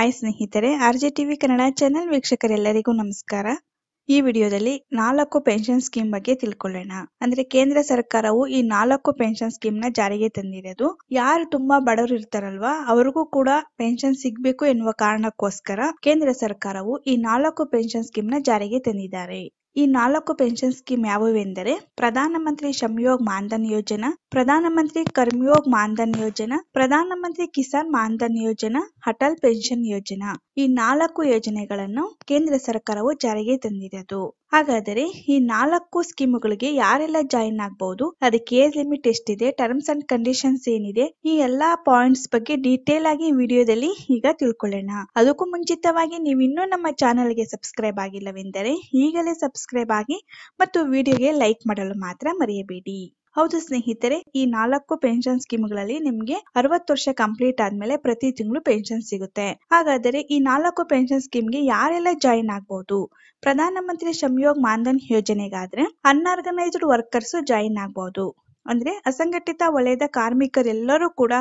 hi ಸ್ನೇಹಿತರೆ R J TV Kannada channel ವೀಕ್ಷಕರೆಲ್ಲರಿಗೂ ನಮಸ್ಕಾರ ಈ ವಿಡಿಯೋದಲ್ಲಿ ನಾಲ್ಕು ಪೆನ್ಷನ್ ಸ್ಕೀಮ್ ಬಗ್ಗೆ ತಿಳ್ಕೊಳ್ಳೋಣ ಅಂದ್ರೆ ಕೇಂದ್ರ ಸರ್ಕಾರವು ಈ ನಾಲ್ಕು ಪೆನ್ಷನ್ ಸ್ಕೀಮ್ ನ ಜಾರಿಗೆ ತಂದಿರೋದು ಯಾರು ತುಂಬಾ ಬಡವರು ಇರ್ತಾರಲ್ವಾ ಅವ್ರಿಗೂ ಕೂಡ ಪೆನ್ಷನ್ ಸಿಗ್ಬೇಕು ಎನ್ನುವ ಕಾರಣಕ್ಕೋಸ್ಕರ ಕೇಂದ್ರ ಸರ್ಕಾರವು ಈ ನಾಲ್ಕು ಪೆನ್ಷನ್ ಸ್ಕೀಮ್ ನ ಜಾರಿಗೆ ತಂದಿದ್ದಾರೆ ಈ ನಾಲ್ಕು ಪೆನ್ಷನ್ ಸ್ಕೀಮ್ ಯಾವುವೆಂದರೆ ಪ್ರಧಾನಮಂತ್ರಿ ಮಂತ್ರಿ ಶ್ರಮಯೋಗ್ ಮಾನ್ಧನ್ ಯೋಜನಾ ಪ್ರಧಾನ ಪ್ರಧಾನಮಂತ್ರಿ ಕರ್ಮಯೋಗ್ ಮಾನ್ಧನ್ ಯೋಜನಾ ಪ್ರಧಾನ ಮಂತ್ರಿ ಕಿಸಾನ್ ಮಾನ್ಧನ್ ಯೋಜನಾ ಅಟಲ್ ಪೆನ್ಷನ್ ಯೋಜನಾ ಈ ನಾಲ್ಕು ಯೋಜನೆಗಳನ್ನು ಕೇಂದ್ರ ಸರ್ಕಾರವು ಜಾರಿಗೆ ತಂದಿರದು ಹಾಗಾದರೆ ಈ ನಾಲ್ಕು ಸ್ಕೀಮುಗಳಿಗೆ ಯಾರೆಲ್ಲ ಜಾಯಿನ್ ಆಗಬಹುದು ಅದಕ್ಕೆ ಏಜ್ ಲಿಮಿಟ್ ಎಷ್ಟಿದೆ ಟರ್ಮ್ಸ್ ಅಂಡ್ ಕಂಡೀಷನ್ಸ್ ಏನಿದೆ ಈ ಎಲ್ಲಾ ಪಾಯಿಂಟ್ಸ್ ಬಗ್ಗೆ ಡೀಟೇಲ್ ಆಗಿ ವಿಡಿಯೋದಲ್ಲಿ ಈಗ ತಿಳ್ಕೊಳ್ಳೋಣ ಅದಕ್ಕೂ ಮುಂಚಿತವಾಗಿ ನೀವು ಇನ್ನೂ ನಮ್ಮ ಗೆ ಸಬ್ಸ್ಕ್ರೈಬ್ ಆಗಿಲ್ಲವೆಂದರೆ ಈಗಲೇ ಸಬ್ಸ್ಕ್ರೈಬ್ ಆಗಿ ಮತ್ತು ವಿಡಿಯೋಗೆ ಲೈಕ್ ಮಾಡಲು ಮಾತ್ರ ಮರೆಯಬೇಡಿ ಹೌದು ಸ್ನೇಹಿತರೆ ಈ ನಾಲ್ಕು ಪೆನ್ಷನ್ ಸ್ಕೀಮ್ಗಳಲ್ಲಿ ನಿಮ್ಗೆ ಅರವತ್ತು ವರ್ಷ ಕಂಪ್ಲೀಟ್ ಆದ್ಮೇಲೆ ಪ್ರತಿ ತಿಂಗಳು ಪೆನ್ಷನ್ ಸಿಗುತ್ತೆ ಹಾಗಾದರೆ ಈ ನಾಲ್ಕು ಪೆನ್ಷನ್ ಸ್ಕೀಮ್ಗೆ ಯಾರೆಲ್ಲ ಜಾಯಿನ್ ಆಗ್ಬಹುದು ಪ್ರಧಾನ ಮಂತ್ರಿ ಶ್ರಮಯೋಗ್ ಮಾನ್ಧನ್ ಯೋಜನೆಗಾದ್ರೆ ಅನ್ಆರ್ಗನೈಸ್ಡ್ ವರ್ಕರ್ಸ್ ಜಾಯಿನ್ ಆಗ್ಬಹುದು ಅಂದ್ರೆ ಅಸಂಘಟಿತ ವಲಯದ ಕಾರ್ಮಿಕರೆಲ್ಲರೂ ಕೂಡ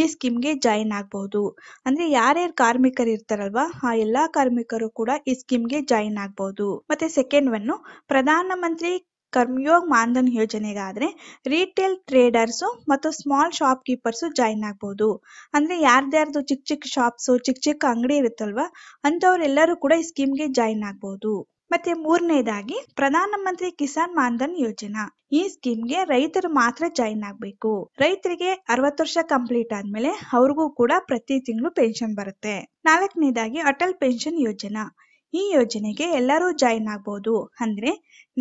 ಈ ಸ್ಕೀಮ್ಗೆ ಜಾಯಿನ್ ಆಗಬಹುದು ಅಂದ್ರೆ ಯಾರ್ಯಾರು ಕಾರ್ಮಿಕರು ಇರ್ತಾರಲ್ವಾ ಆ ಎಲ್ಲಾ ಕಾರ್ಮಿಕರು ಕೂಡ ಈ ಸ್ಕೀಮ್ಗೆ ಜಾಯಿನ್ ಆಗಬಹುದು ಮತ್ತೆ ಸೆಕೆಂಡ್ ಒನ್ ಪ್ರಧಾನ ಮಂತ್ರಿ ಕರ್ಮಯೋಗ್ ಮಾನ್ಧನ್ ಯೋಜನೆಗಾದ್ರೆ ರೀಟೇಲ್ ಟ್ರೇಡರ್ಸ್ ಮತ್ತು ಸ್ಮಾಲ್ ಶಾಪ್ ಕೀಪರ್ಸು ಜಾಯಿನ್ ಆಗ್ಬೋದು ಅಂದರೆ ಯಾರ್ದ್ಯಾರ್ದು ಚಿಕ್ಕ ಚಿಕ್ಕ ಶಾಪ್ಸ್ ಚಿಕ್ಕ ಚಿಕ್ಕ ಅಂಗಡಿ ಇರುತ್ತಲ್ವಾ ಅಂಥವ್ರೆಲ್ಲರೂ ಕೂಡ ಈ ಸ್ಕೀಮ್ ಗೆ ಜಾಯಿನ್ ಆಗ್ಬಹುದು ಮತ್ತೆ ಮೂರನೇದಾಗಿ ಪ್ರಧಾನ ಮಂತ್ರಿ ಕಿಸಾನ್ ಮಾನ್ಧನ್ ಯೋಜನಾ ಈ ಸ್ಕೀಮ್ ಗೆ ರೈತರು ಮಾತ್ರ ಜಾಯಿನ್ ಆಗ್ಬೇಕು ರೈತರಿಗೆ ಅರವತ್ತು ವರ್ಷ ಕಂಪ್ಲೀಟ್ ಆದ್ಮೇಲೆ ಅವ್ರಿಗೂ ಕೂಡ ಪ್ರತಿ ತಿಂಗಳು ಪೆನ್ಷನ್ ಬರುತ್ತೆ ನಾಲ್ಕನೇದಾಗಿ ಅಟಲ್ ಪೆನ್ಷನ್ ಯೋಜನಾ ಈ ಯೋಜನೆಗೆ ಎಲ್ಲರೂ ಜಾಯಿನ್ ಆಗ್ಬೋದು ಅಂದ್ರೆ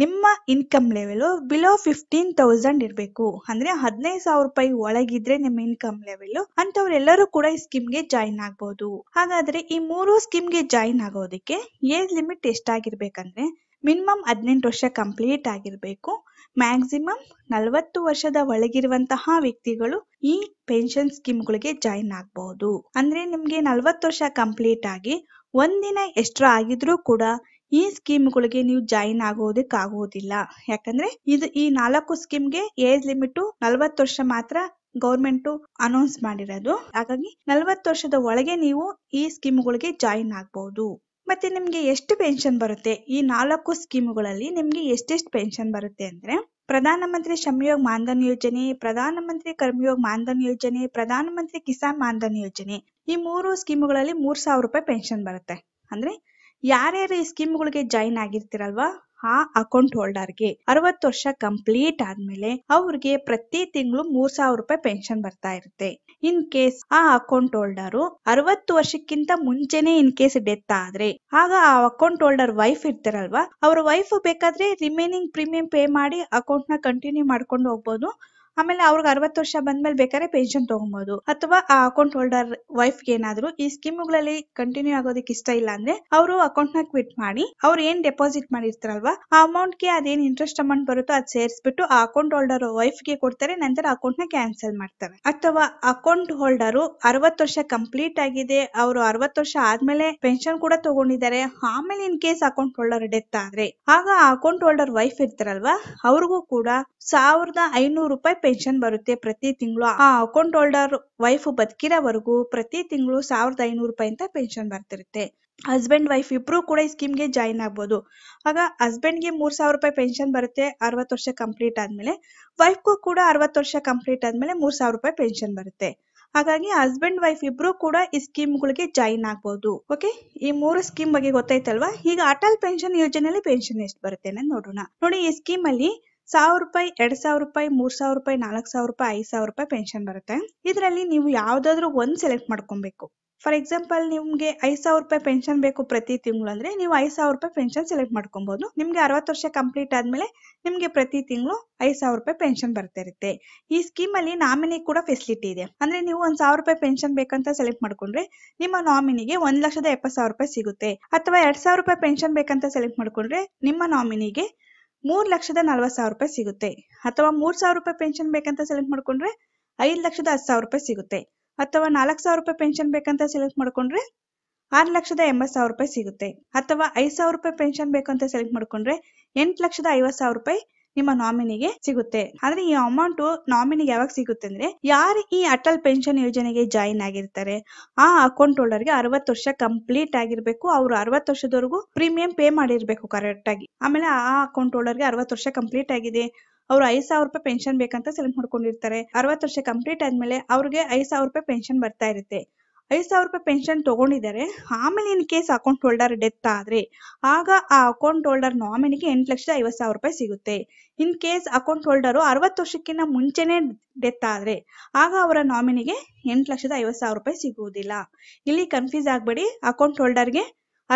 ನಿಮ್ಮ income level below fifteen thousand ಇರಬೇಕು ಅಂದ್ರೆ ಹದಿನೈದು ಸಾವಿರ ರೂಪಾಯಿ ಒಳಗಿದ್ರೆ ನಿಮ್ಮ ಇನ್ಕಮ್ ಲೆವೆಲ್ ಅಂತವ್ರೆಲ್ಲರೂ ಕೂಡ ಈ ಗೆ ಜಾಯಿನ್ ಆಗ್ಬೋದು ಹಾಗಾದ್ರೆ ಈ ಮೂರು ಗೆ ಜಾಯಿನ್ ಆಗೋದಕ್ಕೆ ಏಜ್ ಲಿಮಿಟ್ ಎಷ್ಟಾಗಿರ್ಬೇಕಂದ್ರೆ ಮಿನಿಮಮ್ ಹದಿನೆಂಟು ವರ್ಷ ಕಂಪ್ಲೀಟ್ ಆಗಿರಬೇಕು ಮ್ಯಾಕ್ಸಿಮಮ್ ನಲವತ್ತು ವರ್ಷದ ಒಳಗಿರುವಂತಹ ವ್ಯಕ್ತಿಗಳು ಈ ಪೆನ್ಷನ್ ಗಳಿಗೆ ಜಾಯಿನ್ ಆಗಬಹುದು ಅಂದ್ರೆ ನಿಮ್ಗೆ ನಲವತ್ತು ವರ್ಷ ಕಂಪ್ಲೀಟ್ ಆಗಿ ಒಂದಿನ ಎಕ್ಸ್ಟ್ರಾ ಆಗಿದ್ರೂ ಕೂಡ ಈ ಸ್ಕೀಮ್ ಗಳಿಗೆ ನೀವು ಜಾಯಿನ್ ಆಗೋದಕ್ಕಾಗುವುದಿಲ್ಲ ಯಾಕಂದ್ರೆ ಇದು ಈ ನಾಲ್ಕು ಸ್ಕೀಮ್ ಗೆ ಏಜ್ ಲಿಮಿಟ್ ನಲವತ್ತು ವರ್ಷ ಮಾತ್ರ ಗೌರ್ಮೆಂಟ್ ಅನೌನ್ಸ್ ಮಾಡಿರೋದು ಹಾಗಾಗಿ ನಲವತ್ತು ವರ್ಷದ ಒಳಗೆ ನೀವು ಈ ಸ್ಕೀಮ್ ಗಳಿಗೆ ಜಾಯಿನ್ ಆಗಬಹುದು ಮತ್ತೆ ನಿಮ್ಗೆ ಎಷ್ಟು ಪೆನ್ಷನ್ ಬರುತ್ತೆ ಈ ನಾಲ್ಕು ಸ್ಕೀಮ್ಗಳಲ್ಲಿ ನಿಮ್ಗೆ ಎಷ್ಟೆಷ್ಟು ಪೆನ್ಷನ್ ಬರುತ್ತೆ ಅಂದ್ರೆ ಪ್ರಧಾನ ಪ್ರಧಾನಮಂತ್ರಿ ಶ್ರಮಯೋಗ ಮಾನ್ಧನ್ ಯೋಜನೆ ಪ್ರಧಾನ ಮಂತ್ರಿ ಕರ್ಮಯೋಗ ಮಾನ್ಧನ್ ಯೋಜನೆ ಪ್ರಧಾನ ಮಂತ್ರಿ ಕಿಸಾನ್ ಮಾನ್ಧನ್ ಯೋಜನೆ ಈ ಮೂರು ಸ್ಕೀಮ್ಗಳಲ್ಲಿ ಮೂರ್ ಸಾವಿರ ರೂಪಾಯಿ ಪೆನ್ಷನ್ ಬರುತ್ತೆ ಅಂದ್ರೆ ಯಾರ್ಯಾರು ಈ ಸ್ಕೀಮ್ ಗಳಿಗೆ ಜಾಯಿನ್ ಆಗಿರ್ತಿರಲ್ವಾ ಆ ಅಕೌಂಟ್ ಹೋಲ್ಡರ್ಗೆ ಅರವತ್ತು ವರ್ಷ ಕಂಪ್ಲೀಟ್ ಆದ್ಮೇಲೆ ಅವ್ರಿಗೆ ಪ್ರತಿ ತಿಂಗಳು ಮೂರ್ ಸಾವಿರ ರೂಪಾಯಿ ಪೆನ್ಷನ್ ಬರ್ತಾ ಇರುತ್ತೆ ಇನ್ ಕೇಸ್ ಆ ಅಕೌಂಟ್ ಹೋಲ್ಡರ್ ಅರವತ್ತು ವರ್ಷಕ್ಕಿಂತ ಮುಂಚೆನೆ ಇನ್ ಕೇಸ್ ಡೆತ್ ಆದ್ರೆ ಆಗ ಆ ಅಕೌಂಟ್ ಹೋಲ್ಡರ್ ವೈಫ್ ಇರ್ತಾರಲ್ವಾ ಅವ್ರ ವೈಫ್ ಬೇಕಾದ್ರೆ ರಿಮೈನಿಂಗ್ ಪ್ರೀಮಿಯಂ ಪೇ ಮಾಡಿ ಅಕೌಂಟ್ ನ ಕಂಟಿನ್ಯೂ ಮಾಡ್ಕೊಂಡು ಹೋಗ್ಬೋದು ಆಮೇಲೆ ಅವ್ರಿಗೆ ಅರವತ್ ವರ್ಷ ಬಂದ್ಮೇಲೆ ಬೇಕಾದ್ರೆ ಪೆನ್ಷನ್ ತಗೊಬಹುದು ಅಥವಾ ಆ ಅಕೌಂಟ್ ಹೋಲ್ಡರ್ ವೈಫ್ ಗೆ ಏನಾದ್ರು ಈ ಸ್ಕೀಮ್ಗಳಲ್ಲಿ ಕಂಟಿನ್ಯೂ ಆಗೋದಕ್ಕೆ ಇಷ್ಟ ಇಲ್ಲ ಅಂದ್ರೆ ಅವರು ಅಕೌಂಟ್ ನ ಕ್ವಿಟ್ ಮಾಡಿ ಅವ್ರು ಏನ್ ಡೆಪಾಸಿಟ್ ಮಾಡಿರ್ತಾರಲ್ವಾ ಆ ಅಮೌಂಟ್ ಗೆ ಅದೇನ್ ಇಂಟ್ರೆಸ್ಟ್ ಅಮೌಂಟ್ ಬರುತ್ತೋ ಅದ್ ಸೇರಿಸ್ಬಿಟ್ಟು ಆ ಅಕೌಂಟ್ ಹೋಲ್ಡರ್ ವೈಫ್ ಗೆ ಕೊಡ್ತಾರೆ ನಂತರ ಅಕೌಂಟ್ ನ ಕ್ಯಾನ್ಸಲ್ ಮಾಡ್ತಾರೆ ಅಥವಾ ಅಕೌಂಟ್ ಹೋಲ್ಡರ್ ಅರವತ್ತು ವರ್ಷ ಕಂಪ್ಲೀಟ್ ಆಗಿದೆ ಅವರು ಅರವತ್ ವರ್ಷ ಆದ್ಮೇಲೆ ಪೆನ್ಷನ್ ಕೂಡ ತಗೊಂಡಿದ್ದಾರೆ ಆಮೇಲೆ in case account holder death ಆದ್ರೆ ಆಗ ಆ ಅಕೌಂಟ್ ಹೋಲ್ಡರ್ ವೈಫ್ ಇರ್ತಾರಲ್ವಾ ಅವ್ರಿಗೂ ಕೂಡ ಸಾವಿರದ ಐನೂರು ರೂಪಾಯಿ ಪೆನ್ಷನ್ ಬರುತ್ತೆ ಪ್ರತಿ ತಿಂಗಳು ಆ ಅಕೌಂಟ್ ಹೋಲ್ಡರ್ ವೈಫ್ ಬದುಕಿರೋವರೆಗೂ ಪ್ರತಿ ತಿಂಗಳು ಸಾವಿರದ ಐನೂರು ರೂಪಾಯಿ ಅಂತ ಪೆನ್ಷನ್ ಬರ್ತಿರುತ್ತೆ ಹಸ್ಬೆಂಡ್ ವೈಫ್ ಇಬ್ರು ಕೂಡ ಈ ಸ್ಕೀಮ್ಗೆ ಜಾಯಿನ್ ಆಗ್ಬೋದು ಆಗ ಗೆ ಮೂರ್ ಸಾವಿರ ರೂಪಾಯಿ ಪೆನ್ಷನ್ ಬರುತ್ತೆ ಅರವತ್ತು ವರ್ಷ ಕಂಪ್ಲೀಟ್ ಆದ್ಮೇಲೆ ವೈಫ್ಗೂ ಕೂಡ ಅರವತ್ತು ವರ್ಷ ಕಂಪ್ಲೀಟ್ ಆದ್ಮೇಲೆ ಮೂರ್ ಸಾವಿರ ರೂಪಾಯಿ ಪೆನ್ಷನ್ ಬರುತ್ತೆ ಹಾಗಾಗಿ ಹಸ್ಬೆಂಡ್ ವೈಫ್ ಇಬ್ರು ಕೂಡ ಈ ಸ್ಕೀಮ್ ಗಳಿಗೆ ಜಾಯಿನ್ ಆಗ್ಬಹುದು ಓಕೆ ಈ ಮೂರು ಸ್ಕೀಮ್ ಬಗ್ಗೆ ಗೊತ್ತಾಯ್ತಲ್ವಾ ಈಗ ಅಟಲ್ ಪೆನ್ಷನ್ ಯೋಜನೆಯಲ್ಲಿ ಪೆನ್ಷನ್ ಎಷ್ಟು ಬರುತ್ತೆ ನೋಡೋಣ ನೋಡಿ ಈ ಸ್ಕೀಮ್ ಅಲ್ಲಿ ಸಾವಿರ ರೂಪಾಯಿ ಎರಡ್ ಸಾವಿರ ರೂಪಾಯಿ ಮೂರ್ ಸಾವಿರ ರೂಪಾಯಿ ನಾಲ್ಕು ಸಾವಿರ ರೂಪಾಯಿ ಐದು ಸಾವಿರ ರೂಪಾಯಿ ಪೆನ್ಶನ್ ಬರುತ್ತೆ ಇದರಲ್ಲಿ ನೀವು ಯಾವ್ದಾದ್ರು ಒಂದ್ ಸೆಲೆಕ್ಟ್ ಮಾಡ್ಕೊಬೇಕು ಫಾರ್ ಎಕ್ಸಾಂಪಲ್ ನಿಮ್ಗೆ ಐದ್ ಸಾವಿರ ರೂಪಾಯಿ ಪೆನ್ಷನ್ ಬೇಕು ಪ್ರತಿ ತಿಂಗಳು ಅಂದ್ರೆ ನೀವು ಐದ್ ಸಾವಿರ ರೂಪಾಯಿ ಪೆನ್ಶನ್ ಸೆಲೆಕ್ಟ್ ಮಾಡ್ಕೊಬಹುದು ನಿಮ್ಗೆ ಅರವತ್ ವರ್ಷ ಕಂಪ್ಲೀಟ್ ಆದ್ಮೇಲೆ ನಿಮ್ಗೆ ಪ್ರತಿ ತಿಂಗಳು ಐದ್ ಸಾವಿರ ರೂಪಾಯಿ ಪೆನ್ಷನ್ ಬರ್ತಾ ಇರುತ್ತೆ ಈ ಸ್ಕೀಮ್ ಅಲ್ಲಿ ನಾಮಿನಿ ಕೂಡ ಫೆಸಿಲಿಟಿ ಇದೆ ಅಂದ್ರೆ ನೀವು ಒಂದ್ ಸಾವಿರ ರೂಪಾಯಿ ಪೆನ್ಷನ್ ಬೇಕಂತ ಸೆಲೆಕ್ಟ್ ಮಾಡ್ಕೊಂಡ್ರೆ ನಿಮ್ಮ ನಾಮಿನಿಗೆ ಒಂದ್ ಲಕ್ಷದ ಎಪ್ಪತ್ ಸಾವಿರ ರೂಪಾಯಿ ಸಿಗುತ್ತೆ ಅಥವಾ ಎರಡ್ ಸಾವಿರ ರೂಪಾಯಿ ಪೆನ್ಶನ್ ಬೇಕಂತ ಸೆಲೆಕ್ಟ್ ಮಾಡ್ಕೊಂಡ್ರೆ ನಿಮ್ಮ ನಾಮಿನಿಗೆ ಮೂರ್ ಲಕ್ಷದ ನಲ್ವತ್ತು ಸಾವಿರ ರೂಪಾಯಿ ಸಿಗುತ್ತೆ ಅಥವಾ ಮೂರ್ ಸಾವಿರ ರೂಪಾಯಿ ಪೆನ್ಷನ್ ಬೇಕಂತ ಸೆಲೆಕ್ಟ್ ಮಾಡ್ಕೊಂಡ್ರೆ ಐದ್ ಲಕ್ಷದ ಹತ್ತು ಸಾವಿರ ರೂಪಾಯಿ ಸಿಗುತ್ತೆ ಅಥವಾ ನಾಲ್ಕು ಸಾವಿರ ರೂಪಾಯಿ ಪೆನ್ಷನ್ ಬೇಕಂತ ಸೆಲೆಕ್ಟ್ ಮಾಡ್ಕೊಂಡ್ರೆ ಆರು ಲಕ್ಷದ ಎಂಬತ್ ಸಾವಿರ ರೂಪಾಯಿ ಸಿಗುತ್ತೆ ಅಥವಾ ಐದ್ ಸಾವಿರ ರೂಪಾಯಿ ಪೆನ್ಷನ್ ಬೇಕಂತ ಸೆಲೆಕ್ಟ್ ಮಾಡ್ಕೊಂಡ್ರೆ ಎಂಟು ಲಕ್ಷದ ಐವತ್ತು ಸಾವಿರ ರೂಪಾಯಿ ನಿಮ್ಮ ನಾಮಿನಿಗೆ ಸಿಗುತ್ತೆ ಆದ್ರೆ ಈ ಅಮೌಂಟ್ ನಾಮಿನಿಗೆ ಯಾವಾಗ ಸಿಗುತ್ತೆ ಅಂದ್ರೆ ಯಾರು ಈ ಅಟಲ್ ಪೆನ್ಷನ್ ಯೋಜನೆಗೆ ಜಾಯಿನ್ ಆಗಿರ್ತಾರೆ ಆ ಅಕೌಂಟ್ ಹೋಲ್ಡರ್ ಗೆ ಅರವತ್ ವರ್ಷ ಕಂಪ್ಲೀಟ್ ಆಗಿರ್ಬೇಕು ಅವ್ರು ಅರವತ್ ವರ್ಷದವರೆಗೂ ಪ್ರೀಮಿಯಂ ಪೇ ಮಾಡಿರ್ಬೇಕು ಕರೆಕ್ಟ್ ಆಗಿ ಆಮೇಲೆ ಆ ಅಕೌಂಟ್ ಹೋಲ್ಡರ್ ಗೆ ಅರವತ್ ವರ್ಷ ಕಂಪ್ಲೀಟ್ ಆಗಿದೆ ಅವ್ರು ಐದ್ ಸಾವಿರ ರೂಪಾಯಿ ಪೆನ್ಷನ್ ಬೇಕಂತ ಸೆಲೆಕ್ಟ್ ಮಾಡ್ಕೊಂಡಿರ್ತಾರೆ ಅರವತ್ ವರ್ಷ ಕಂಪ್ಲೀಟ್ ಆದ್ಮೇಲೆ ಅವ್ರಿಗೆ ಐದ್ ಸಾವಿರ ರೂಪಾಯಿ ಪೆನ್ಷನ್ ಬರ್ತಾ ಇರುತ್ತೆ ಐದು ಸಾವಿರ ರೂಪಾಯಿ ಪೆನ್ಷನ್ ತಗೊಂಡಿದ್ದಾರೆ ಆಮೇಲೆ in case account holder death ಆದ್ರೆ ಆಗ ಆ ಅಕೌಂಟ್ ಹೋಲ್ಡರ್ ನಾಮಿನಿಗೆ ಎಂಟು ಲಕ್ಷದ ಐವತ್ ಸಾವಿರ ರೂಪಾಯಿ ಸಿಗುತ್ತೆ ಇನ್ ಕೇಸ್ ಅಕೌಂಟ್ ಹೋಲ್ಡರ್ ಅರವತ್ತು ವರ್ಷಕ್ಕಿಂತ ಮುಂಚೆನೇ ಡೆತ್ ಆದ್ರೆ ಆಗ ಅವರ ನಾಮಿನಿಗೆ ಎಂಟು ಲಕ್ಷದ ಐವತ್ ಸಾವಿರ ರೂಪಾಯಿ ಸಿಗುವುದಿಲ್ಲ ಇಲ್ಲಿ ಕನ್ಫ್ಯೂಸ್ ಆಗ್ಬೇಡಿ ಅಕೌಂಟ್ ಹೋಲ್ಡರ್ ಗೆ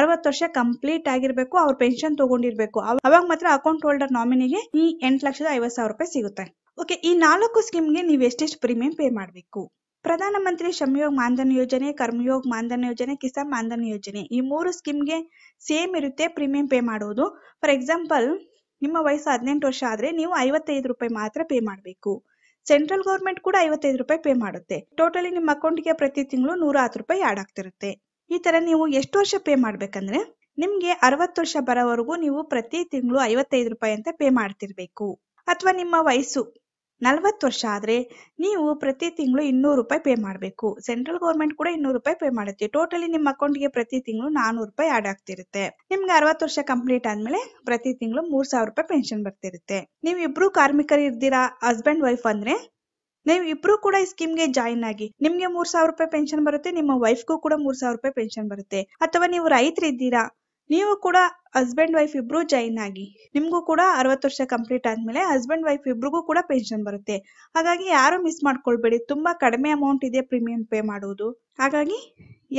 ಅರವತ್ತು ವರ್ಷ ಕಂಪ್ಲೀಟ್ ಆಗಿರಬೇಕು ಅವ್ರ ಪೆನ್ಷನ್ ತಗೊಂಡಿರ್ಬೇಕು ಅವಾಗ ಮಾತ್ರ ಅಕೌಂಟ್ ಹೋಲ್ಡರ್ ನಾಮಿನಿಗೆ ಈ ಎಂಟು ಲಕ್ಷದ ಐವತ್ ಸಾವಿರ ರೂಪಾಯಿ ಸಿಗುತ್ತೆ ಓಕೆ ಈ ನಾಲ್ಕು ಸ್ಕೀಮ್ ಗೆ ನೀವು ಎಷ್ಟೆಷ್ಟು ಪ್ರೀಮಿಯಂ ಪೇ ಮಾಡಬೇಕು ಪ್ರಧಾನ ಮಂತ್ರಿ ಶ್ರಮಯೋಗ್ ಮಾನ್ಧನ್ ಯೋಜನೆ ಕರ್ಮಯೋಗ್ ಮಾನ್ಧನ್ ಯೋಜನೆ ಕಿಸಾನ್ ಮಾನ್ಧನ್ ಯೋಜನೆ ಈ ಮೂರು ಸ್ಕೀಮ್ ಗೆ ಸೇಮ್ ಇರುತ್ತೆ ಪ್ರೀಮಿಯಂ ಪೇ ಮಾಡುವುದು ಫಾರ್ ಎಕ್ಸಾಂಪಲ್ ನಿಮ್ಮ ವಯಸ್ಸು ಹದಿನೆಂಟು ವರ್ಷ ಆದ್ರೆ ನೀವು ಐವತ್ತೈದು ರೂಪಾಯಿ ಮಾತ್ರ ಪೇ ಮಾಡಬೇಕು ಸೆಂಟ್ರಲ್ ಗೌರ್ಮೆಂಟ್ ಕೂಡ ಐವತ್ತೈದು ರೂಪಾಯಿ ಪೇ ಮಾಡುತ್ತೆ ಟೋಟಲಿ ನಿಮ್ಮ ಅಕೌಂಟ್ ಗೆ ಪ್ರತಿ ತಿಂಗಳು ನೂರ ಹತ್ತು ರೂಪಾಯಿ ಆಡ್ ಆಗ್ತಿರುತ್ತೆ ಈ ತರ ನೀವು ಎಷ್ಟು ವರ್ಷ ಪೇ ಮಾಡಬೇಕಂದ್ರೆ ನಿಮ್ಗೆ ಅರವತ್ತು ವರ್ಷ ಬರೋವರೆಗೂ ನೀವು ಪ್ರತಿ ತಿಂಗಳು ಐವತ್ತೈದು ರೂಪಾಯಿ ಅಂತ ಪೇ ಮಾಡ್ತಿರ್ಬೇಕು ಅಥವಾ ನಿಮ್ಮ ವಯಸ್ಸು ನಲವತ್ತು ವರ್ಷ ಆದ್ರೆ ನೀವು ಪ್ರತಿ ತಿಂಗಳು ಇನ್ನೂರು ರೂಪಾಯಿ ಪೇ ಮಾಡಬೇಕು ಸೆಂಟ್ರಲ್ ಗೌರ್ಮೆಂಟ್ ಕೂಡ ಇನ್ನೂರು ರೂಪಾಯಿ ಪೇ ಮಾಡುತ್ತೆ ಟೋಟಲಿ ನಿಮ್ಮ ಗೆ ಪ್ರತಿ ತಿಂಗಳು ನಾನೂರು ರೂಪಾಯಿ ಆಡ್ ಆಗ್ತಿರುತ್ತೆ ನಿಮ್ಗೆ ಅರವತ್ತು ವರ್ಷ ಕಂಪ್ಲೀಟ್ ಆದಮೇಲೆ ಪ್ರತಿ ತಿಂಗಳು ಮೂರ್ ಸಾವಿರ ರೂಪಾಯಿ ಪೆನ್ಷನ್ ಬರ್ತಿರುತ್ತೆ ನೀವು ಇಬ್ರು ಕಾರ್ಮಿಕರು ಇರ್ದಿರಾ ಹಸ್ಬೆಂಡ್ ವೈಫ್ ಅಂದ್ರೆ ನೀವು ಇಬ್ರು ಕೂಡ ಈ ಗೆ ಜಾಯಿನ್ ಆಗಿ ನಿಮ್ಗೆ ಮೂರ್ ಸಾವಿರ ರೂಪಾಯಿ ಪೆನ್ಷನ್ ಬರುತ್ತೆ ನಿಮ್ಮ ವೈಫ್ಗೂ ಕೂಡ ಮೂರ್ ಸಾವಿರ ರೂಪಾಯಿ ಪೆನ್ಷನ್ ಬರುತ್ತೆ ಅಥವಾ ನೀವು ರೈತರಿದ್ದೀರಾ ನೀವು ಕೂಡ ಹಸ್ಬೆಂಡ್ ವೈಫ್ ಇಬ್ರು ಜೈನ್ ಆಗಿ ನಿಮಗೂ ಕೂಡ ಅರವತ್ತು ವರ್ಷ ಕಂಪ್ಲೀಟ್ ಆದಮೇಲೆ ಹಸ್ಬೆಂಡ್ ವೈಫ್ ಇಬ್ರಿಗೂ ಕೂಡ ಪೆನ್ಷನ್ ಬರುತ್ತೆ ಹಾಗಾಗಿ ಯಾರು ಮಿಸ್ ಮಾಡ್ಕೊಳ್ಬೇಡಿ ತುಂಬಾ ಕಡಿಮೆ ಅಮೌಂಟ್ ಇದೆ ಪ್ರೀಮಿಯಂ ಪೇ ಮಾಡುವುದು ಹಾಗಾಗಿ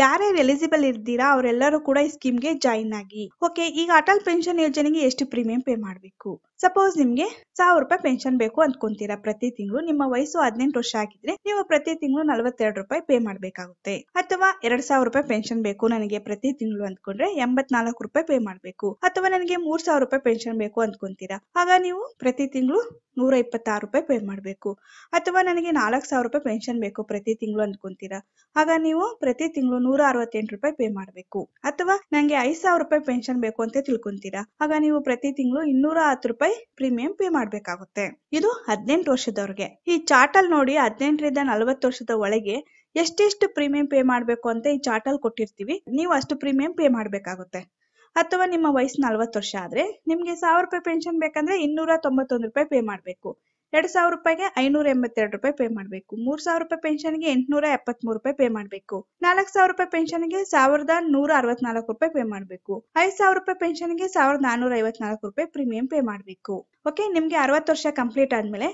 ಯಾರ್ಯಾರು ಎಲಿಜಿಬಲ್ ಇರ್ತೀರಾ ಅವರೆಲ್ಲರೂ ಕೂಡ ಈ ಸ್ಕೀಮ್ಗೆ ಜಾಯಿನ್ ಆಗಿ ಓಕೆ ಈಗ ಅಟಲ್ ಪೆನ್ಷನ್ ಯೋಜನೆಗೆ ಎಷ್ಟು ಪ್ರೀಮಿಯಂ ಪೇ ಮಾಡಬೇಕು ಸಪೋಸ್ ನಿಮ್ಗೆ ಸಾವಿರ ರೂಪಾಯಿ ಪೆನ್ಷನ್ ಬೇಕು ಅಂದ್ಕೊಂತೀರಾ ಪ್ರತಿ ತಿಂಗಳು ನಿಮ್ಮ ವಯಸ್ಸು ಹದಿನೆಂಟು ವರ್ಷ ಆಗಿದ್ರೆ ನೀವು ಪ್ರತಿ ತಿಂಗಳು ನಲವತ್ತೆರಡು ರೂಪಾಯಿ ಪೇ ಮಾಡ್ಬೇಕಾಗುತ್ತೆ ಅಥವಾ ಎರಡ್ ಸಾವಿರ ರೂಪಾಯಿ ಪೆನ್ಷನ್ ಬೇಕು ನನಗೆ ಪ್ರತಿ ತಿಂಗಳು ಅಂದ್ಕೊಂಡ್ರೆ ಎಂಬತ್ನಾಲ್ಕು ರೂಪಾಯಿ ಪೇ ಮಾಡ್ಬೇಕು ಅಥವಾ ನನಗೆ ಮೂರ್ ಸಾವಿರ ರೂಪಾಯಿ ಪೆನ್ಷನ್ ಬೇಕು ಅಂದ್ಕೊಂತೀರಾ ಆಗ ನೀವು ಪ್ರತಿ ತಿಂಗಳು ನೂರ ಇಪ್ಪತ್ತಾರು ರೂಪಾಯಿ ಪೇ ಮಾಡ್ಬೇಕು ಅಥವಾ ನನಗೆ ನಾಲ್ಕ್ ಸಾವಿರ ರೂಪಾಯಿ ಪೆನ್ಷನ್ ಬೇಕು ಪ್ರತಿ ತಿಂಗಳು ಅಂದ್ಕೊಂತೀರಾ ಆಗ ನೀವು ಪ್ರತಿ ತಿಂಗಳು ನೂರ ಅರವತ್ತೆಂಟು ರೂಪಾಯಿ ಪೇ ಮಾಡ್ಬೇಕು ಅಥವಾ ನಂಗೆ ಐದು ಸಾವಿರ ರೂಪಾಯಿ ಪೆನ್ಷನ್ ಬೇಕು ಅಂತ ತಿಳ್ಕೊಂತೀರಾ ಆಗ ನೀವು ಪ್ರತಿ ತಿಂಗಳು ಇನ್ನೂರ ಹತ್ತು ರೂಪಾಯಿ ಪ್ರೀಮಿಯಂ ಪೇ ಮಾಡಬೇಕಾಗುತ್ತೆ ಇದು ಹದಿನೆಂಟು ವರ್ಷದವ್ರಿಗೆ ಈ ಚಾರ್ಟಲ್ ನೋಡಿ ಹದಿನೆಂಟರಿಂದ ನಲವತ್ತು ವರ್ಷದ ಒಳಗೆ ಎಷ್ಟೆಷ್ಟು ಪ್ರೀಮಿಯಂ ಪೇ ಮಾಡಬೇಕು ಅಂತ ಈ ಚಾರ್ಟಲ್ ಕೊಟ್ಟಿರ್ತೀವಿ ನೀವು ಅಷ್ಟು ಪ್ರೀಮಿಯಂ ಪೇ ಮಾಡಬೇಕಾಗುತ್ತೆ ಅಥವಾ ನಿಮ್ಮ ವಯಸ್ಸು ನಲವತ್ತು ವರ್ಷ ಆದ್ರೆ ನಿಮ್ಗೆ ಸಾವಿರ ರೂಪಾಯಿ ಪೆನ್ಷನ್ ಬೇಕಂದ್ರೆ ಇನ್ನೂರ ತೊಂಬತ್ತೊಂದು ರೂಪಾಯಿ ಪೇ ಮಾಡಬೇಕು ಎರಡು ಸಾವಿರ ರೂಪಾಯಿಗೆ ಐನೂರ ಎಂಬತ್ತೆರಡು ರೂಪಾಯಿ ಪೇ ಮಾಡಬೇಕು ಮೂರ್ ಸಾವಿರ ರೂಪಾಯಿ ಪೆನ್ಷನ್ಗೆ ಎಂಟುನೂರ ಎಪ್ಪತ್ಮೂರು ರೂಪಾಯಿ ಪೇ ಮಾಡ್ಬೇಕು ನಾಲ್ಕು ಸಾವಿರ ರೂಪಾಯಿ ಪೆನ್ಷನ್ಗೆ ಸಾವಿರದ ನೂರ ಅರವತ್ನಾಲ್ಕು ರೂಪಾಯಿ ಪೇ ಮಾಡಬೇಕು ಐದು ಸಾವಿರ ರೂಪಾಯಿ ಪೆನ್ಷನ್ಗೆ ಸಾವಿರದ ನಾನೂರ ಐವತ್ನಾಲ್ಕು ರೂಪಾಯಿ ಪ್ರೀಮಿಯಂ ಪೇ ಮಾಡ್ಬೇಕು ಓಕೆ ನಿಮ್ಗೆ ಅರವತ್ತು ವರ್ಷ ಕಂಪ್ಲೀಟ್ ಆದ್ಮೇಲೆ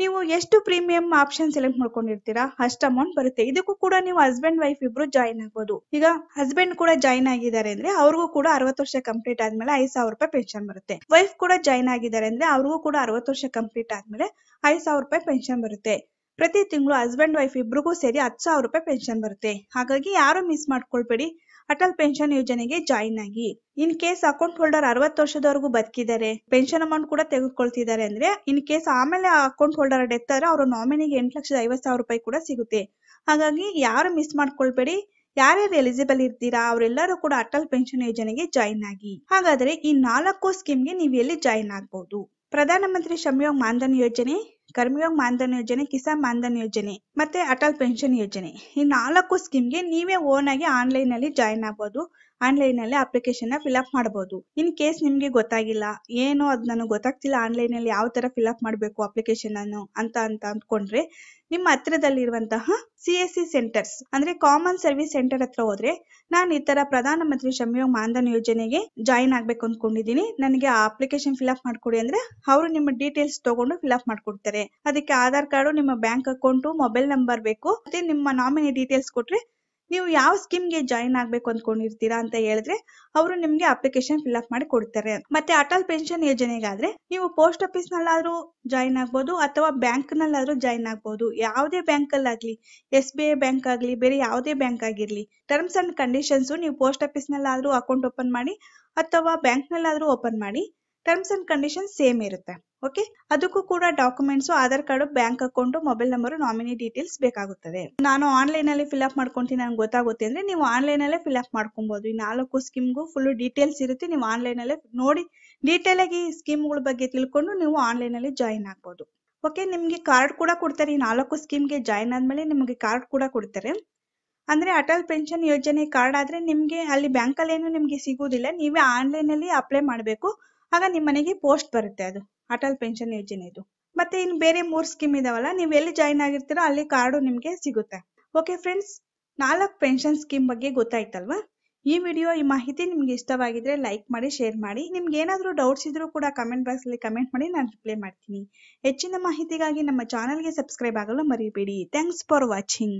ನೀವು ಎಷ್ಟು ಪ್ರೀಮಿಯಂ ಆಪ್ಷನ್ ಸೆಲೆಕ್ಟ್ ಮಾಡ್ಕೊಂಡಿರ್ತೀರಾ ಅಷ್ಟು ಅಮೌಂಟ್ ಬರುತ್ತೆ ಇದಕ್ಕೂ ಕೂಡ ನೀವು ಹಸ್ಬೆಂಡ್ ವೈಫ್ ಇಬ್ರು ಜಾಯಿನ್ ಆಗ್ಬೋದು ಈಗ ಹಸ್ಬೆಂಡ್ ಕೂಡ ಜಾಯಿನ್ ಆಗಿದ್ದಾರೆ ಅಂದ್ರೆ ಅವ್ರಿಗೂ ಕೂಡ ಅರವತ್ತು ವರ್ಷ ಕಂಪ್ಲೀಟ್ ಆದ್ಮೇಲೆ ಐದು ಸಾವಿರ ರೂಪಾಯಿ ಪೆನ್ಷನ್ ಬರುತ್ತೆ ವೈಫ್ ಕೂಡ ಜಾಯಿನ್ ಆಗಿದ್ದಾರೆ ಅಂದ್ರೆ ಅವ್ರಿಗೂ ಕೂಡ ಅರವತ್ತು ವರ್ಷ ಕಂಪ್ಲೀಟ್ ಆದ್ಮೇಲೆ ಐದ್ ಸಾವಿರ ರೂಪಾಯಿ ಪೆನ್ಷನ್ ಬರುತ್ತೆ ಪ್ರತಿ ತಿಂಗಳು ಹಸ್ಬೆಂಡ್ ವೈಫ್ ಇಬ್ರಿಗೂ ಸೇರಿ ಹತ್ತು ಸಾವಿರ ರೂಪಾಯಿ ಪೆನ್ಷನ್ ಬರುತ್ತೆ ಹಾಗಾಗಿ ಯಾರು ಮಿಸ್ ಮಾಡ್ಕೊಳ್ಬೇಡಿ ಅಟಲ್ ಪೆನ್ಷನ್ ಯೋಜನೆಗೆ ಜಾಯಿನ್ ಆಗಿ ಇನ್ ಕೇಸ್ ಅಕೌಂಟ್ ಹೋಲ್ಡರ್ ಅರವತ್ತು ವರ್ಷದವರೆಗೂ ಬದುಕಿದ್ದಾರೆ ಪೆನ್ಷನ್ ಅಮೌಂಟ್ ಕೂಡ ತೆಗೆದುಕೊಳ್ತಿದ್ದಾರೆ ಅಂದ್ರೆ ಇನ್ ಕೇಸ್ ಆಮೇಲೆ ಅಕೌಂಟ್ ಹೋಲ್ಡರ್ ಡೆತ್ ಆದ್ರೆ ಅವರ ನಾಮಿನಿಗೆ ಎಂಟು ಲಕ್ಷದ ಐವತ್ ಸಾವಿರ ರೂಪಾಯಿ ಕೂಡ ಸಿಗುತ್ತೆ ಹಾಗಾಗಿ ಯಾರು ಮಿಸ್ ಮಾಡ್ಕೊಳ್ಬೇಡಿ ಯಾರ್ಯಾರು ಎಲಿಜಿಬಲ್ ಇರ್ತೀರಾ ಅವರೆಲ್ಲರೂ ಕೂಡ ಅಟಲ್ ಪೆನ್ಷನ್ ಯೋಜನೆಗೆ ಜಾಯಿನ್ ಆಗಿ ಹಾಗಾದ್ರೆ ಈ ನಾಲ್ಕು ಸ್ಕೀಮ್ಗೆ ನೀವು ಎಲ್ಲಿ ಜಾಯಿನ್ ಆಗ್ಬಹುದು ಪ್ರಧಾನಮಂತ್ರಿ ಶ್ರಮಯೋಗ ಮಾನ್ಧನ್ ಯೋಜನೆ ಕರ್ಮಯೋಗ್ ಮಾನ್ಧನ್ ಯೋಜನೆ ಕಿಸಾನ್ ಮಾನ್ಧನ್ ಯೋಜನೆ ಮತ್ತೆ ಅಟಲ್ ಪೆನ್ಷನ್ ಯೋಜನೆ ಈ ನಾಲ್ಕು ಗೆ ನೀವೇ ಓನ್ ಆಗಿ ಆನ್ಲೈನ್ ಅಲ್ಲಿ ಜಾಯಿನ್ ಆಗ್ಬೋದು ಆನ್ಲೈನ್ ಅಲ್ಲಿ ಫಿಲ್ ಅಪ್ ಮಾಡಬಹುದು ಇನ್ ಕೇಸ್ ನಿಮಗೆ ಗೊತ್ತಾಗಿಲ್ಲ ಏನು ಅದು ನನಗೆ ಗೊತ್ತಾಗ್ತಿಲ್ಲ ಆನ್ಲೈನ್ ನಲ್ಲಿ ಯಾವ ತರ ಫಿಲ್ಅಪ್ ಮಾಡ್ಬೇಕು ಮಾಡಬೇಕು ಅನ್ನು ಅಂತ ಅಂತ ಅಂದ್ಕೊಂಡ್ರೆ ನಿಮ್ಮ ಹತ್ರದಲ್ಲಿರುವಂತಹ ಸಿ ಎಸ್ ಸಿ ಸೆಂಟರ್ಸ್ ಅಂದ್ರೆ ಕಾಮನ್ ಸರ್ವಿಸ್ ಸೆಂಟರ್ ಹತ್ರ ಹೋದ್ರೆ ನಾನು ಈ ತರ ಪ್ರಧಾನ ಮಂತ್ರಿ ಶ್ರಮಯೋಗ ಮಾನ್ಧನ್ ಯೋಜನೆಗೆ ಜಾಯಿನ್ ಆಗ್ಬೇಕು ಅಂದ್ಕೊಂಡಿದೀನಿ ನನಗೆ ಆ ಅಪ್ಲಿಕೇಶನ್ ಫಿಲಪ್ ಮಾಡ್ಕೊಡಿ ಅಂದ್ರೆ ಅವರು ನಿಮ್ಮ ಡೀಟೇಲ್ಸ್ ತಗೊಂಡು ಅಪ್ ಮಾಡ್ಕೊಡ್ತಾರೆ ಅದಕ್ಕೆ ಆಧಾರ್ ಕಾರ್ಡ್ ನಿಮ್ಮ ಬ್ಯಾಂಕ್ ಅಕೌಂಟ್ ಮೊಬೈಲ್ ನಂಬರ್ ಬೇಕು ಮತ್ತೆ ನಿಮ್ಮ ನಾಮಿನಿ ಡೀಟೇಲ್ಸ್ ಕೊಟ್ರೆ ನೀವು ಯಾವ ಗೆ ಜಾಯಿನ್ ಆಗ್ಬೇಕು ಅಂದ್ಕೊಂಡಿರ್ತೀರಾ ಅಂತ ಹೇಳಿದ್ರೆ ಅವರು ನಿಮ್ಗೆ ಅಪ್ಲಿಕೇಶನ್ ಫಿಲ್ ಅಪ್ ಮಾಡಿ ಕೊಡ್ತಾರೆ ಮತ್ತೆ ಅಟಲ್ ಪೆನ್ಷನ್ ಯೋಜನೆಗಾದ್ರೆ ನೀವು ಪೋಸ್ಟ್ ಆಫೀಸ್ ನಲ್ಲಾದ್ರೂ ಜಾಯಿನ್ ಆಗ್ಬಹುದು ಅಥವಾ ಬ್ಯಾಂಕ್ ನಲ್ಲಾದ್ರೂ ಜಾಯಿನ್ ಆಗ್ಬಹುದು ಯಾವುದೇ ಬ್ಯಾಂಕ್ ಅಲ್ಲಾಗ್ಲಿ ಎಸ್ ಬಿ ಐ ಬ್ಯಾಂಕ್ ಆಗ್ಲಿ ಬೇರೆ ಯಾವುದೇ ಬ್ಯಾಂಕ್ ಆಗಿರ್ಲಿ ಟರ್ಮ್ಸ್ ಅಂಡ್ ಕಂಡೀಷನ್ಸ್ ನೀವು ಪೋಸ್ಟ್ ಆಫೀಸ್ ನಲ್ಲಾದ್ರೂ ಅಕೌಂಟ್ ಓಪನ್ ಮಾಡಿ ಅಥವಾ ಬ್ಯಾಂಕ್ ನಲ್ಲಾದ್ರೂ ಓಪನ್ ಮಾಡಿ ಟರ್ಮ್ಸ್ ಅಂಡ್ ಕಂಡೀಷನ್ ಸೇಮ್ ಇರುತ್ತೆ ಓಕೆ ಅದಕ್ಕೂ ಕೂಡ documents Aadhaar card bank account mobile number nominee details ಬೇಕಾಗುತ್ತದೆ ನಾನು ಆನ್ಲೈನ್ ಅಲ್ಲಿ ಫಿಲ್ ಅಪ್ ಮಾಡ್ಕೊಂತೀನಿ ನನಗೆ ಗೊತ್ತಾಗುತ್ತೆ ಅಂದ್ರೆ ನೀವು ಆನ್ಲೈನ್ ಅಲ್ಲೇ ಫಿಲ್ ಅಪ್ ಮಾಡ್ಕೊಬಹುದು ಈ ನಾಲ್ಕು ಸ್ಕೀಮ್ಗೂ ಫುಲ್ ಡೀಟೇಲ್ಸ್ ಇರುತ್ತೆ ನೀವು ಆನ್ಲೈನ್ ಅಲ್ಲೇ ನೋಡಿ ಡೀಟೇಲ್ ಆಗಿ ಸ್ಕೀಮ್ ಗಳ ಬಗ್ಗೆ ತಿಳ್ಕೊಂಡು ನೀವು ಆನ್ಲೈನ್ ಅಲ್ಲಿ ಜಾಯಿನ್ ಆಗ್ಬಹುದು ಓಕೆ ನಿಮ್ಗೆ ಕಾರ್ಡ್ ಕೂಡ ಕೊಡ್ತಾರೆ ಈ ನಾಲ್ಕು ಸ್ಕೀಮ್ ಗೆ ಜಾಯಿನ್ ಆದ್ಮೇಲೆ ನಿಮಗೆ ಕಾರ್ಡ್ ಕೂಡ ಕೊಡ್ತಾರೆ ಅಂದ್ರೆ ಅಟಲ್ ಪೆನ್ಷನ್ ಯೋಜನೆ ಕಾರ್ಡ್ ಆದ್ರೆ ನಿಮಗೆ ಅಲ್ಲಿ ಬ್ಯಾಂಕ್ ಅಲ್ಲಿ ಏನು ನಿಮಗೆ ಸಿಗುವುದಿಲ್ಲ ನೀವೇ ಆನ್ಲೈನ್ ಅಲ್ಲಿ ಅಪ್ಲೈ ಮಾಡಬೇಕು ಆಗ ನಿಮ್ಮ ಮನೆಗೆ ಪೋಸ್ಟ್ ಬರುತ್ತೆ ಅದು ಅಟಲ್ ಪೆನ್ಷನ್ ಯೋಜನೆ ಇದು ಮತ್ತೆ ಇನ್ನು ಬೇರೆ ಮೂರು ಸ್ಕೀಮ್ ಇದಾವಲ್ಲ ನೀವು ಎಲ್ಲಿ ಜಾಯಿನ್ ಆಗಿರ್ತೀರೋ ಅಲ್ಲಿ ಕಾರ್ಡು ನಿಮಗೆ ಸಿಗುತ್ತೆ ಓಕೆ ಫ್ರೆಂಡ್ಸ್ ನಾಲ್ಕು ಪೆನ್ಷನ್ ಸ್ಕೀಮ್ ಬಗ್ಗೆ ಗೊತ್ತಾಯ್ತಲ್ವಾ ಈ ವಿಡಿಯೋ ಈ ಮಾಹಿತಿ ನಿಮ್ಗೆ ಇಷ್ಟವಾಗಿದ್ರೆ ಲೈಕ್ ಮಾಡಿ ಶೇರ್ ಮಾಡಿ ನಿಮ್ಗೆ ಏನಾದರೂ ಡೌಟ್ಸ್ ಇದ್ರೂ ಕೂಡ ಕಮೆಂಟ್ ಅಲ್ಲಿ ಕಮೆಂಟ್ ಮಾಡಿ ನಾನು ರಿಪ್ಲೈ ಮಾಡ್ತೀನಿ ಹೆಚ್ಚಿನ ಮಾಹಿತಿಗಾಗಿ ನಮ್ಮ ಚಾನಲ್ಗೆ ಸಬ್ಸ್ಕ್ರೈಬ್ ಆಗಲು ಮರಿಬೇಡಿ ಥ್ಯಾಂಕ್ಸ್ ಫಾರ್ ವಾಚಿಂಗ್